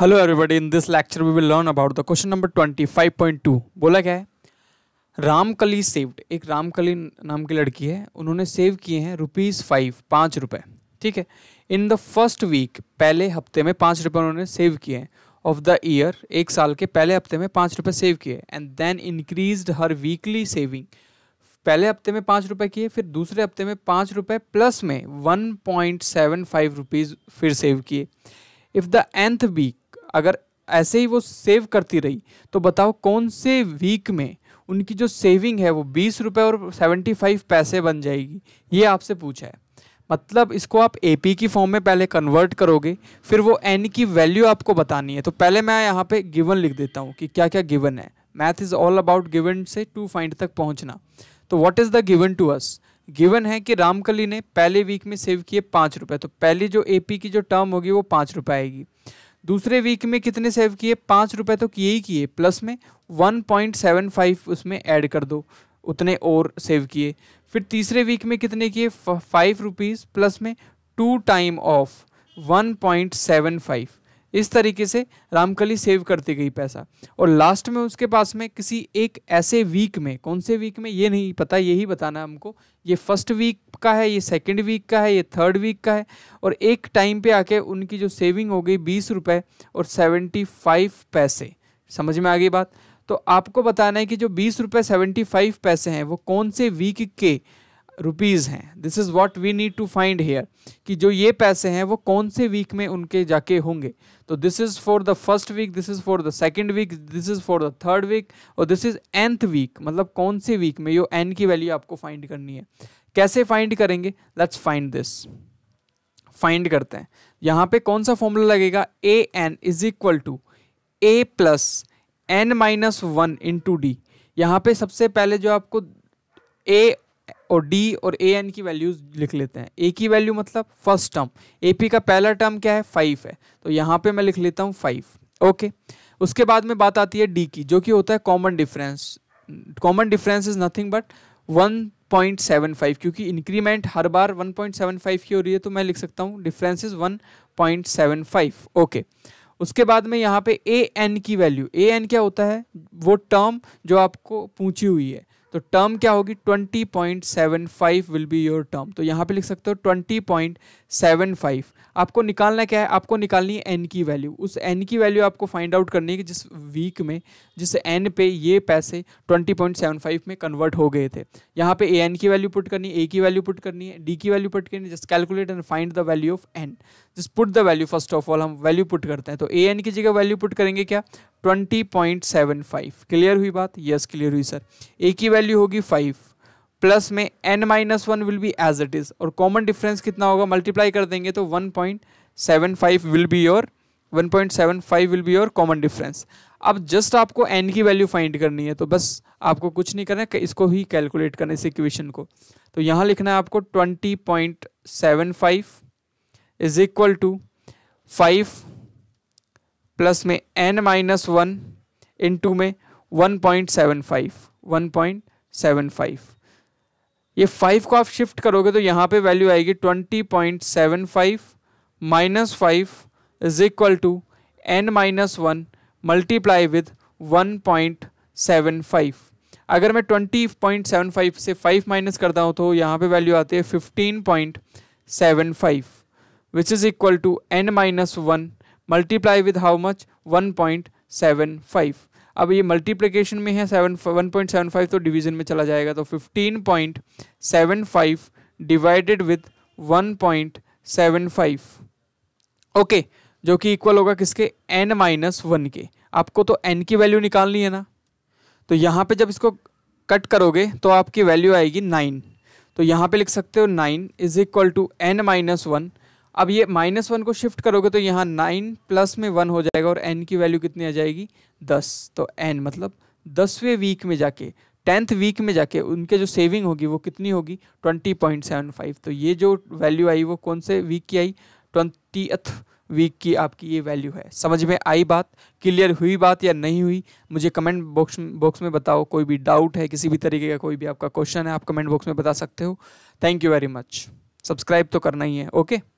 hello everybody in this lecture we will learn about the question number twenty five point two बोला क्या है Ramkali saved एक रामकली नाम की लड़की है उन्होंने सेव किए हैं रुपीज़ फाइव पाँच रुपए ठीक है इन द फर्स्ट वीक पहले हफ्ते में पाँच रुपए उन्होंने सेव किए हैं ऑफ द ईयर एक साल के पहले हफ्ते में पाँच रुपये सेव किए and then increase her weekly saving पहले हफ्ते में पाँच रुपये किए फिर दूसरे हफ्ते में पाँच रुपये प्लस में one point seven five rupees फिर सेव किए इफ़ द एंथ वीक अगर ऐसे ही वो सेव करती रही तो बताओ कौन से वीक में उनकी जो सेविंग है वो बीस रुपये और सेवेंटी फाइव पैसे बन जाएगी ये आपसे पूछा है मतलब इसको आप ए की फॉर्म में पहले कन्वर्ट करोगे फिर वो एन की वैल्यू आपको बतानी है तो पहले मैं यहाँ पे गिवन लिख देता हूँ कि क्या क्या गिवन है math is all about given से टू फाइंड तक पहुँचना तो what is the given to us given है कि रामकली ने पहले वीक में सेव किए पाँच रुपये तो पहली जो ए की जो टर्म होगी वो पाँच रुपये आएगी दूसरे वीक में कितने सेव किए पाँच रुपये तो किए ही किए प्लस में वन पॉइंट सेवन फाइव उसमें ऐड कर दो उतने और सेव किए फिर तीसरे वीक में कितने किए फाइव रुपीज़ प्लस में two time of one point seven five इस तरीके से रामकली सेव करती गई पैसा और लास्ट में उसके पास में किसी एक ऐसे वीक में कौन से वीक में ये नहीं पता यही बताना हमको ये फर्स्ट वीक का है ये सेकंड वीक का है ये थर्ड वीक का है और एक टाइम पे आके उनकी जो सेविंग हो गई बीस रुपये और सेवेंटी फाइव पैसे समझ में आ गई बात तो आपको बताना है कि जो बीस रुपये सेवेंटी फाइव पैसे हैं वो कौन से वीक के रुपीज़ हैं this is what we need to find here कि जो ये पैसे हैं वो कौन से वीक में उनके जाके होंगे तो this is for the first week this is for the second week this is for the third week और दिस इज़ एंथ वीक मतलब कौन से वीक में यो एन की वैल्यू आपको फाइंड करनी है कैसे फाइंड करेंगे लेट्स फाइंड दिस फाइंड करते हैं यहाँ पे कौन सा फॉर्मूला लगेगा A N is equal to A plus N minus one into D यहाँ पे सबसे पहले जो आपको ए और डी और ए एन की वैल्यूज लिख लेते हैं ए की वैल्यू मतलब फर्स्ट टर्म ए पी का पहला टर्म क्या है फाइव है तो यहाँ पे मैं लिख लेता हूँ फाइव ओके उसके बाद में बात आती है डी की जो कि होता है common difference common difference is nothing but one five क्योंकि इंक्रीमेंट हर बार फाइव की हो रही है तो मैं लिख सकता हूँ डिफरेंस इज फाइव ओके उसके बाद में यहाँ पे ए एन की वैल्यू ए एन क्या होता है वो टर्म जो आपको पूछी हुई है तो टर्म क्या होगी 20.75 विल बी योर टर्म तो यहाँ पे लिख सकते हो 20.75 आपको निकालना क्या है आपको निकालनी है एन की वैल्यू उस एन की वैल्यू आपको फाइंड आउट करनी है कि जिस वीक में जिस एन पे ये पैसे 20.75 में कन्वर्ट हो गए थे यहाँ पे ए एन की वैल्यू पुट करनी है ए की वैल्यू पुट करनी है डी की वैल्यू पुट करनी है just calculate and find the value of N जिस put the value first of all हम वैल्यू पुट करते हैं तो ए एन की जगह वैल्यू पुट करेंगे क्या twenty point seven five clear हुई बात यस क्लियर हुई सर ए की वैल्यू होगी फाइव प्लस में N minus one will be as it is और कॉमन डिफरेंस कितना होगा मल्टीप्लाई कर देंगे तो one point seven five will be your one point seven five will be your common difference अब जस्ट आपको एन की वैल्यू फाइंड करनी है तो बस आपको कुछ नहीं करना है इसको ही कैलकुलेट करना है इस इक्वेशन को तो यहाँ लिखना है आपको twenty point seven five is equal to five plus में N minus one into में one point seven five one point seven five ये फाइव को आप शिफ्ट करोगे तो यहाँ पे वैल्यू आएगी twenty point seven five minus five is equal to N minus one multiply with one point seven five अगर मैं ट्वेंटी पॉइंट सेवन फाइव से फाइव माइनस करता हूँ तो यहाँ पे वैल्यू आती है fifteen point seven five which is equal to n minus one multiply with how much one point seven five अब ये मल्टीप्लीकेशन में है seven one point seven five तो डिवीजन में चला जाएगा तो fifteen point seven five divided with one point seven five okay जो कि इक्वल होगा किसके एन माइनस वन के आपको तो एन की वैल्यू निकालनी है ना तो यहाँ पे जब इसको कट करोगे तो आपकी वैल्यू आएगी नाइन तो यहाँ पे लिख सकते हो nine is equal to N minus one अब ये माइनस वन को शिफ्ट करोगे तो यहाँ नाइन प्लस में वन हो जाएगा और एन की वैल्यू कितनी आ जाएगी दस तो एन मतलब दसवें वीक में जाके टेंथ वीक में जाके उनके जो सेविंग होगी वो कितनी होगी ट्वेंटी पॉइंट सेवन फाइव तो ये जो वैल्यू आई वो कौन से वीक की आई ट्वेंटी वीक की आपकी ये वैल्यू है समझ में आई बात क्लियर हुई बात या नहीं हुई मुझे कमेंट बॉक्स बॉक्स में बताओ कोई भी डाउट है किसी भी तरीके का कोई भी आपका क्वेश्चन है आप कमेंट बॉक्स में बता सकते हो thank you very much subscribe तो करना ही है ओके